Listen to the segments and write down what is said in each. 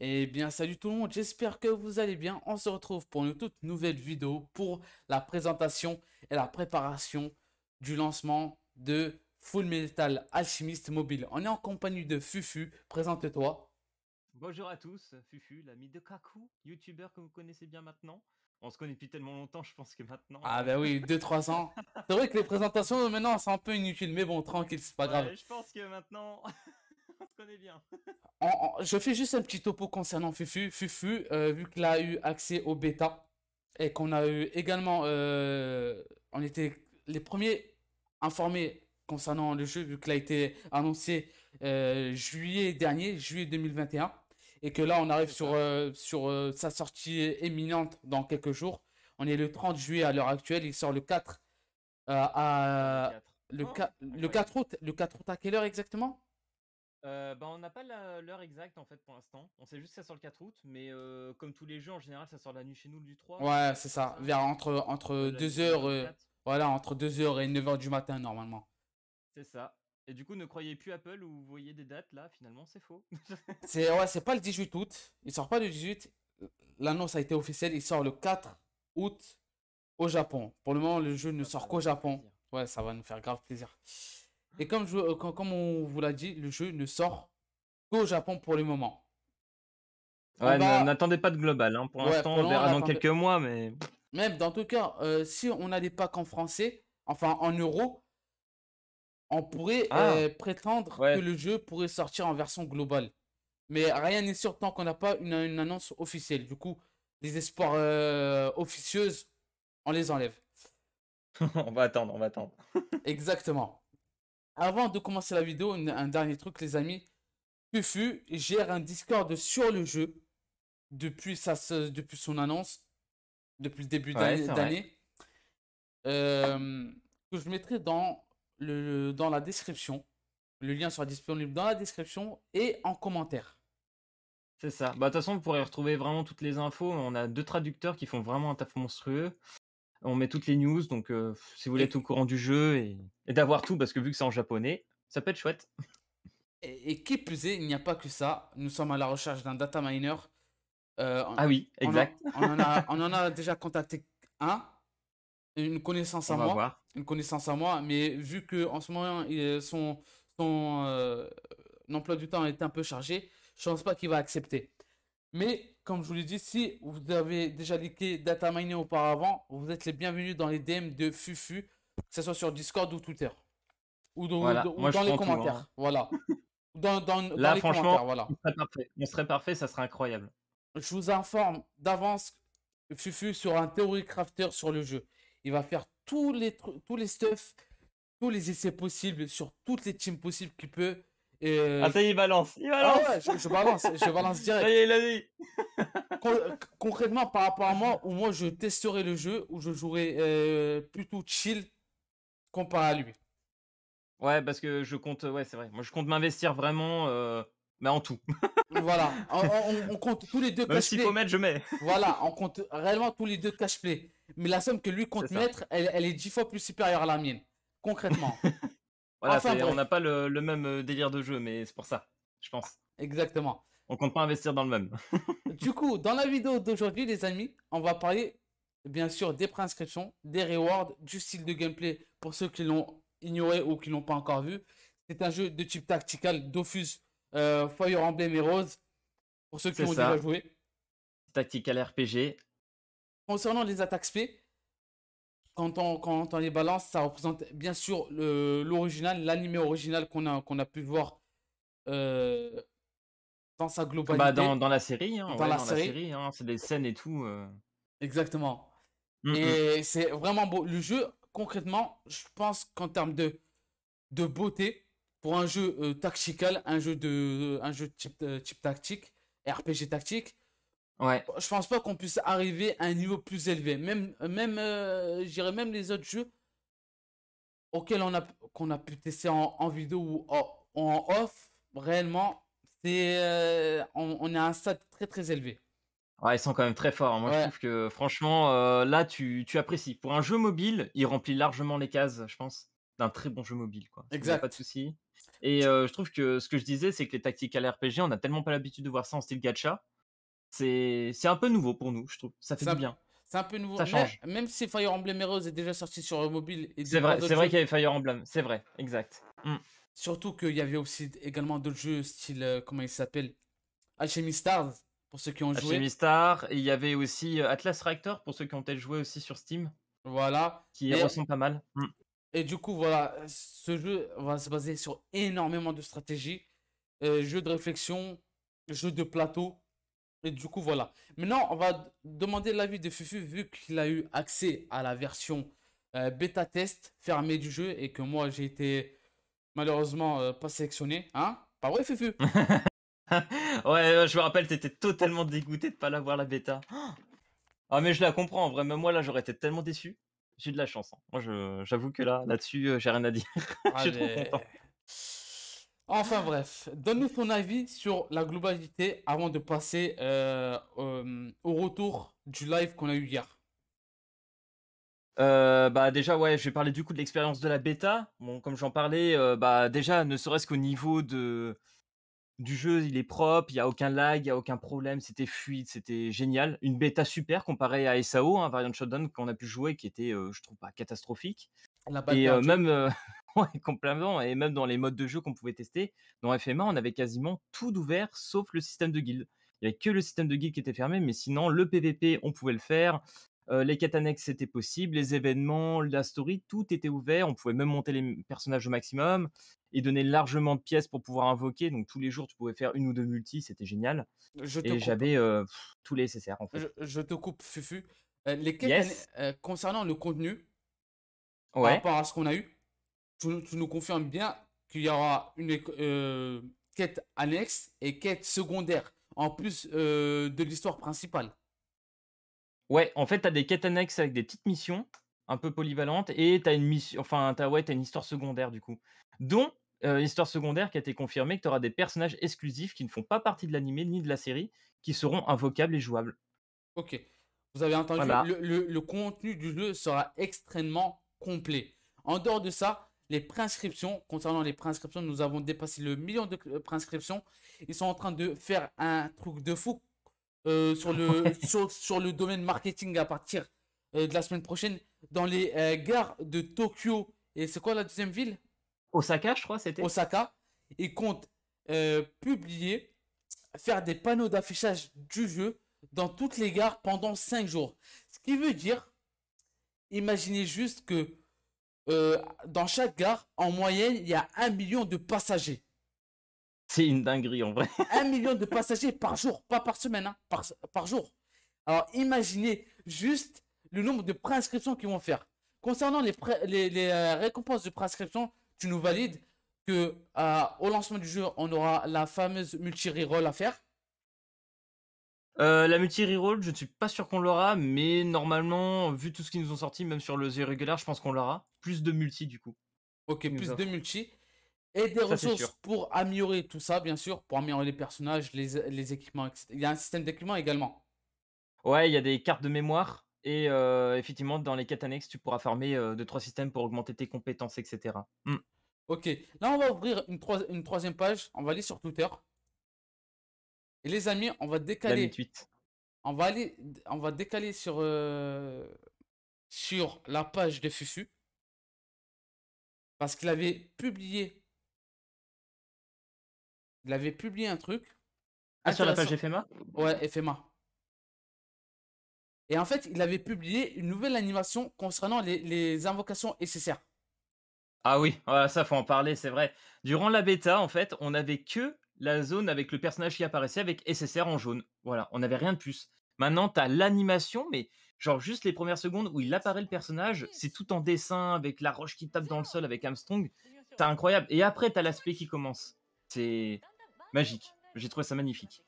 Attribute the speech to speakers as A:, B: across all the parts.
A: Eh bien, salut tout le monde, j'espère que vous allez bien. On se retrouve pour une toute nouvelle vidéo pour la présentation et la préparation du lancement de Full Metal Alchemist Mobile. On est en compagnie de Fufu, présente-toi.
B: Bonjour à tous, Fufu, l'ami de Kaku, youtubeur que vous connaissez bien maintenant. On se connaît depuis tellement longtemps, je pense que maintenant.
A: Ah ben oui, 2-3 ans. C'est vrai que les présentations maintenant c'est un peu inutile, mais bon, tranquille, c'est pas grave. je
B: pense que maintenant.
A: je fais juste un petit topo concernant Fufu. Fufu, euh, vu qu'il a eu accès au bêta et qu'on a eu également. Euh, on était les premiers informés concernant le jeu, vu qu'il a été annoncé euh, juillet dernier, juillet 2021. Et que là, on arrive sur, sur sa sortie éminente dans quelques jours. On est le 30 juillet à l'heure actuelle. Il sort le 4 à. Le, 4, le, 4 août, le 4 août à quelle heure exactement
B: euh, bah, on n'a pas l'heure exacte en fait pour l'instant. On sait juste que ça sort le 4 août, mais comme tous les jeux en général, ça sort la nuit chez nous du 3. Ouais, euh, c'est ça. Vers entre entre 2 h
A: voilà, entre et 9 h du matin normalement.
B: C'est ça. Et du coup, ne croyez plus Apple ou vous voyez des dates là, finalement, c'est faux.
A: c'est ouais, c'est pas le 18 août. Il sort pas le 18. L'annonce a été officielle. Il sort le 4 août au Japon. Pour le moment, le jeu ne ah, sort qu'au Japon. Ouais, ça va nous faire grave plaisir. Et comme, je, euh, on vous l'a dit, le jeu ne sort qu'au Japon pour le moment.
B: Ouais, on n'attendez pas de global. Hein. Pour l'instant, on verra dans quelques mois, mais.
A: Même dans tout cas, euh, si on a des packs en français, enfin en euros, on pourrait ah. euh, prétendre que le jeu pourrait sortir en version globale. Mais rien n'est sûr tant qu'on n'a pas une, annonce officielle. Du coup, les espoirs officieuses, on les enlève.
B: on va attendre, on va attendre.
A: Exactement. Avant de commencer la vidéo, un dernier truc, les amis. Fufu gère un Discord sur le jeu depuis, sa, depuis son annonce, depuis le début d'année. Euh, que je mettrai dans, le,
B: dans la description. Le lien sera disponible dans la description et en commentaire. C'est ça. Bah, de toute façon, vous pourrez retrouver vraiment toutes les infos. On a deux traducteurs qui font vraiment un taf monstrueux. On met toutes les news, donc si vous voulez être au courant du jeu et, d'avoir tout, parce que vu que c'est en japonais, ça peut être chouette. Et, qui plus est, il n'y a pas que ça. Nous sommes à la
A: recherche d'un data miner. ah oui, exact. On, en a, déjà contacté un, une connaissance à moi, une connaissance à moi, mais vu que en ce moment euh, son, emploi du temps est un peu chargé, je pense pas qu'il va accepter. Mais comme je vous l'ai dit, si vous avez déjà liké Mining auparavant, vous êtes les bienvenus dans les DM de Fufu, que ce soit sur Discord ou Twitter. Ou, dans les hein. commentaires.
B: Voilà. Dans, dans, Là, franchement, voilà. on, serait parfait. ça serait incroyable. Je
A: vous informe d'avance Fufu sera un théorie crafter sur le jeu. Il va faire tous les tous les stuff, tous les essais possibles sur toutes les teams possibles qu'il peut. Euh, ah ça il balance. Ah ouais, je, balance, je balance direct. il a dit. Euh, concrètement, par rapport à moi, où moi je testerai le
B: jeu, où je jouerai euh, plutôt chill comparé à lui. Ouais, parce que je compte, ouais, c'est vrai. Moi, je compte m'investir vraiment, mais en tout. voilà,
A: on, compte tous les deux cash je
B: mets. voilà, on compte réellement tous les deux cash play.
A: Mais la somme que lui compte mettre, elle, elle est dix fois plus supérieure à la mienne, concrètement. Voilà, on n'a
B: pas le, même euh, délire de jeu, mais c'est pour ça, je pense. Exactement. On compte pas investir dans le même.
A: du coup, dans la vidéo d'aujourd'hui, les amis, on va parler bien sûr des préinscriptions, des rewards, du style de gameplay pour ceux qui l'ont ignoré ou qui l'ont pas encore vu. C'est un jeu de type tactical, Dofus, euh, Fire Emblem et Rose,
B: pour ceux qui ont déjà joué. Tactical RPG.
A: Concernant les attaques P quand on, les balance, ça représente bien sûr l'original, l'anime original qu'on a, qu'on a pu voir euh, dans sa globalité. Bah, dans, la série, hein, dans, la série,
B: hein, c'est des scènes et tout. Euh. Exactement. Mm, et
A: mm. c'est vraiment beau. Le jeu, concrètement, je pense qu'en termes de, de beauté, pour un jeu euh, tactical, un jeu de un jeu type, type tactique, RPG tactique, Ouais. Je pense pas qu'on puisse arriver à un niveau plus élevé. Même, même, euh, même les autres jeux auxquels on a, qu'on a pu tester en, vidéo ou en, off, réellement, c'est, euh, on, est à un stade très très élevé.
B: ils sont quand même très forts. Moi, je trouve que franchement, euh, là, tu, apprécies. Pour un jeu mobile, il remplit largement les cases, je pense, d'un très bon jeu mobile. Quoi. Exact. Pas de souci. Et je trouve que ce que je disais, c'est que les tactiques à l'RPG, on n'a tellement pas l'habitude de voir ça en style gacha. C'est un peu nouveau pour nous, je trouve. Ça fait du bien.
A: C'est un peu nouveau. Même, si Fire Emblem Heroes est déjà sorti sur mobile. C'est vrai, c'est vrai qu'il y
B: avait Fire Emblem. C'est vrai, exact.
A: Mm. Surtout qu'il y avait aussi également d'autres jeux, style euh, comment il s'appelle, Alchemy Stars pour ceux qui ont joué. Alchemy
B: Stars. Et il y avait aussi euh, Atlas Reactor pour ceux qui ont peut joué aussi sur Steam. Voilà. Qui est ressemble pas mal. Mm. Et du coup, voilà, ce jeu
A: va se baser sur énormément de stratégies, euh, jeux de réflexion, jeux de plateau, et du coup, voilà. Maintenant, on va demander l'avis de Fufu vu qu'il a eu accès à la version euh, bêta test fermée du jeu et que moi, j'ai été
B: malheureusement euh, pas sélectionné. Hein Pas vrai, Fufu ouais, je me rappelle, t'étais totalement dégoûté de pas l'avoir la bêta. Ah, mais je la comprends, en vrai, moi là, j'aurais été tellement déçu. J'ai de la chance. Hein. Moi, j'avoue que là, là-dessus, euh, j'ai rien à dire. je suis trop content. Enfin bref, donne-nous ton avis sur la globalité
A: avant de passer euh, euh, au retour du live qu'on a eu hier.
B: Euh, bah déjà ouais, je vais parler du coup de l'expérience de la bêta. comme j'en parlais, bah déjà ne serait-ce qu'au niveau de du jeu, il est propre, il y a aucun lag, il y a aucun problème, c'était fluide, c'était génial. Une bêta super comparée à SAO, hein, Variant Shotdown qu'on a pu jouer, qui était, je trouve, pas catastrophique. Et même complètement, et même dans les modes de jeu qu'on pouvait tester, dans FMA, on avait quasiment tout d'ouvert sauf le système de guild. Il n'y avait que le système de guild qui était fermé, mais sinon, le PVP, on pouvait le faire. Euh, les quêtes annexes, c'était possible. Les événements, la story, tout était ouvert. On pouvait même monter les personnages au maximum et donner largement de pièces pour pouvoir invoquer. Donc tous les jours, tu pouvais faire une ou deux multi c'était génial. et hein. j'avais euh, tous les SSR en fait.
A: Je, te coupe, Fufu. Euh, les quêtes concernant le contenu, ouais. par rapport à ce qu'on a eu, tu, nous confirmes bien qu'il y aura une euh, quête annexe et quête secondaire,
B: en plus euh, de l'histoire principale. Ouais, en fait, tu as des quêtes annexes avec des petites missions un peu polyvalentes et tu as une mission, enfin, tu ouais, as une histoire secondaire du coup, dont euh, histoire secondaire qui a été confirmée que tu auras des personnages exclusifs qui ne font pas partie de l'animé ni de la série qui seront invocables et jouables. Ok, vous avez entendu,
A: le contenu du jeu sera extrêmement complet. En dehors de ça, les préinscriptions. Concernant les préinscriptions, nous avons dépassé le million de euh, préinscriptions. Ils sont en train de faire un truc de fou euh, sur, le, sur, le domaine marketing à partir euh, de la semaine prochaine dans les gares de Tokyo. Et c'est quoi la deuxième ville Osaka, je crois, c'était. Osaka. Ils comptent publier, faire des panneaux d'affichage du jeu dans toutes les gares pendant cinq jours. Ce qui veut dire, imaginez juste que euh, dans chaque gare, en moyenne, il y a un million de passagers. C'est une dinguerie en vrai. un million de passagers par jour, pas par semaine, hein. par, jour. Alors imaginez juste le nombre de préinscriptions qu'ils vont faire. Concernant les, euh, récompenses de préinscription, tu nous valides que euh, au lancement du jeu, on aura la fameuse multi roll à faire.
B: Euh, la multi roll je ne suis pas sûr qu'on l'aura, mais normalement, vu tout ce qu'ils nous ont sorti, même sur le jeu régulier, je pense qu'on l'aura. Plus de multi du coup. Ok, plus de multi. Et des ressources
A: pour améliorer tout ça, bien sûr, pour améliorer les personnages, les, équipements,
B: etc. Il y a un système d'équipement également. Ouais, il y a des cartes de mémoire. Et euh, effectivement, dans les quêtes annexes, tu pourras former 2 euh, trois systèmes pour augmenter tes compétences, etc. Hmm. Ok, là on va ouvrir une, une troisième page. On va aller sur Twitter. Et les
A: amis, on va décaler. On va aller, on va décaler sur euh, sur la page de Fufu parce qu'il avait publié, il avait publié un truc. Ah sur la page FMA. Ouais, FMA. Et en fait, il avait publié une nouvelle animation concernant les, invocations nécessaires.
B: Ah oui, ça faut en parler, c'est vrai. Durant la bêta, en fait, on n'avait que la zone avec le personnage qui apparaissait avec SSR en jaune. Voilà, on n'avait rien de plus. Maintenant, tu as l'animation, mais genre juste les premières secondes où il apparaît le personnage, c'est tout en dessin avec la roche qui tape dans le sol avec Armstrong. C'est incroyable. Et après, tu as l'aspect qui commence. C'est magique. J'ai trouvé ça magnifique.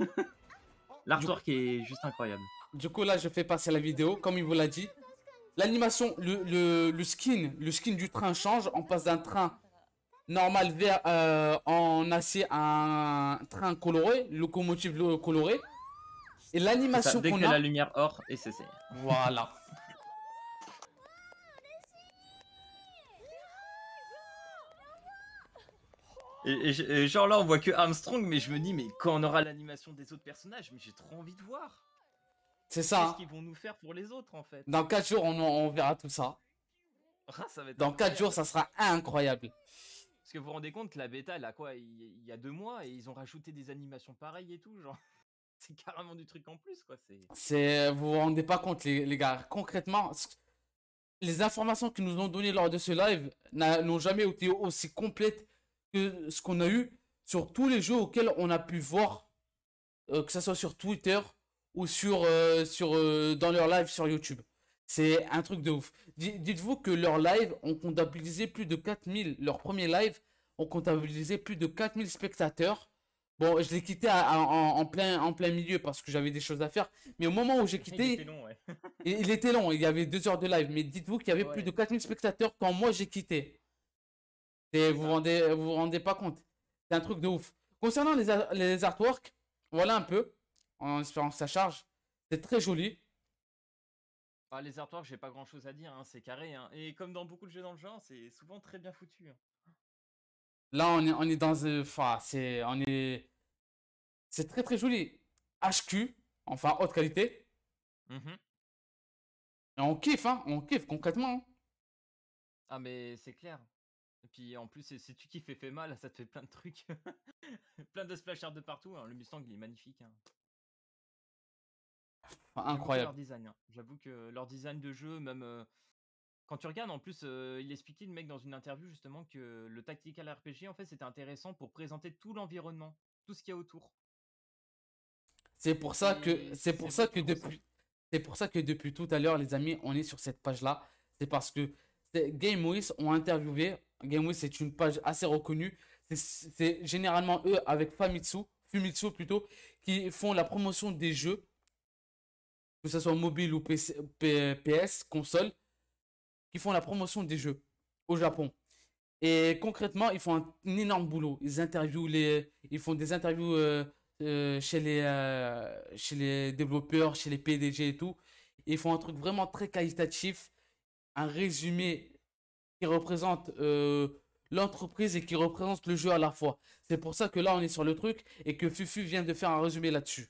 B: L'artwork est juste incroyable. Du coup, là, je fais passer la vidéo, comme il vous l'a dit.
A: L'animation, le, skin, le skin du train change. On passe d'un train normal vert, euh, en on un train coloré, locomotive colorée. Et l'animation qu'on a... la
B: lumière or et c'est Voilà. et, genre là on voit que Armstrong mais je me dis mais quand on aura l'animation des autres personnages mais j'ai trop envie de voir. C'est ça. Qu'est-ce hein. qu'ils vont nous faire pour les autres en fait Dans
A: 4 jours on, verra tout ça.
B: Ah, Dans 4 jours ça sera
A: incroyable.
B: Parce que vous vous rendez compte, la bêta, a quoi, il y, a deux mois, et ils ont rajouté des animations pareilles et tout, genre. C'est carrément du truc en plus, quoi.
A: C'est. Euh, vous vous rendez pas compte, les, gars. Concrètement, les informations qu'ils nous ont données lors de ce live n'ont jamais été aussi complètes que ce qu'on a eu sur tous les jeux auxquels on a pu voir, euh, que ce soit sur Twitter ou sur, euh, sur dans leur live sur YouTube. C'est un truc de ouf. Dites-vous que leurs lives ont comptabilisé plus de 4000, leur premier live ont comptabilisé plus de 4000 spectateurs. Bon, je l'ai quitté en, plein, en plein milieu parce que j'avais des choses à faire. Mais au moment où j'ai quitté. Il était long, il, était long, il y avait deux heures de live. Mais dites-vous qu'il y avait plus de 4000 spectateurs quand moi j'ai quitté. Et vous rendez, vous, vous rendez pas compte. C'est un truc de ouf. Concernant les, les artworks, voilà un peu. En espérant que ça charge. C'est très joli.
B: Ah, les artworks, j'ai pas grand chose à dire, hein, c'est carré. Hein, et comme dans beaucoup de jeux dans le genre, c'est souvent très bien foutu. Hein.
A: Là, on est, on est dans. Euh, enfin, c'est. On est. C'est très très joli. HQ, enfin, haute qualité. Mmh et on kiffe, hein, on kiffe concrètement. Hein.
B: Ah, mais c'est clair. Et puis en plus, si tu kiffes et fait mal, ça te fait plein de trucs. plein de splash de partout. Le Mustang, il est magnifique incroyable. design. Hein. J'avoue que leur design de jeu, même quand tu regardes, en plus, il expliquait le mec dans une interview justement que le tactical RPG, en fait, c'était intéressant pour présenter tout l'environnement, tout ce qu'il y a autour.
A: C'est pour ça que c'est pour ça que depuis c'est pour ça que depuis tout à l'heure, les amis, on est sur cette page là. C'est parce que GameWiz ont interviewé. GameWiz, c'est une page assez reconnue. C'est généralement eux avec Famitsu, Fumitsu plutôt, qui font la promotion des jeux que ce soit mobile ou PC, PS, console, qui font la promotion des jeux au Japon. Et concrètement, ils font un, énorme boulot. Ils interviewent les, ils font des interviews euh, euh, chez les, euh, chez les développeurs, chez les PDG et tout. ils font un truc vraiment très qualitatif, un résumé qui représente l'entreprise et qui représente le jeu à la fois. C'est pour ça que là, on est sur le truc et que Fufu vient de faire un résumé là-dessus.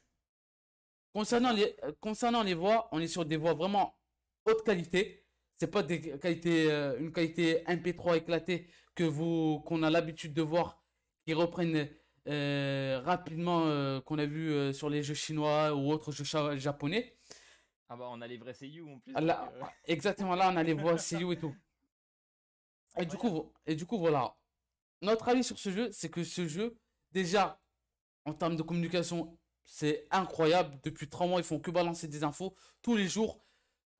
A: Concernant les, euh, concernant les voix, on est sur des voix vraiment haute qualité. C'est pas des qualités, euh, une qualité MP3 éclatée que vous, qu'on a l'habitude de voir, qui reprennent euh, rapidement qu'on a vu sur les jeux chinois ou autres jeux japonais.
B: Ah bah on a les vrais seiyuu en plus. Ah ah,
A: exactement là on a les voix seiyuu et tout. Et du coup et du coup voilà. Notre avis sur ce jeu, c'est que ce jeu déjà en termes de communication c'est incroyable. Depuis trois mois, ils font que balancer des infos tous les jours.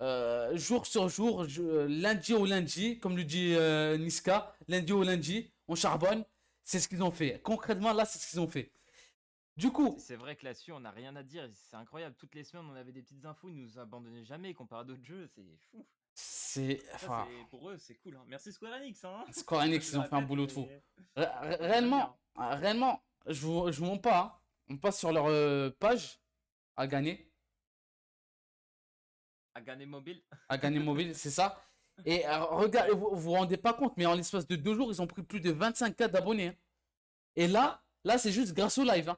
A: Euh, jour sur jour, lundi au lundi, comme le dit euh, Niska, lundi au lundi, on charbonne. C'est ce qu'ils ont fait. Concrètement, là, c'est ce qu'ils ont fait. Du coup.
B: C'est vrai que là-dessus, on n'a rien à dire. C'est incroyable. Toutes les semaines, on avait des petites infos. Ils nous abandonnaient jamais comparé à d'autres jeux. C'est fou.
A: C'est.
B: Pour eux, c'est cool. Hein. Merci Square Enix. Hein. Square Enix, ils ont fait un
A: boulot de fou. Réellement, réellement, je vous, je vous mens pas. Hein. On passe sur leur euh, page à gagner.
B: À gagner mobile.
A: À gagner mobile, c'est ça. Et euh, alors, vous, vous, rendez pas compte, mais en l'espace de deux jours, ils ont pris plus de 25 cas d'abonnés. Hein. Et là, là, c'est juste grâce au live. Hein.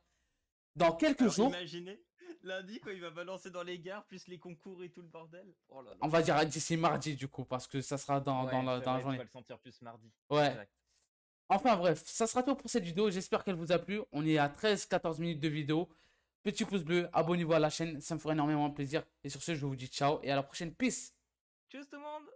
A: Dans quelques jours.
B: Imaginez, lundi, quand il va balancer dans les gares, plus les concours et tout le bordel. Oh On va dire d'ici mardi,
A: du coup, parce que ça sera dans, dans la, journée. On va le sentir plus mardi. Ouais. Enfin bref, ça sera tout pour cette vidéo. J'espère qu'elle vous a plu. On est à 13-14 minutes de vidéo. Petit pouce bleu, abonnez-vous à la chaîne, ça me ferait énormément plaisir. Et sur ce, je vous dis ciao et à la prochaine. Peace
B: Tchuss tout le monde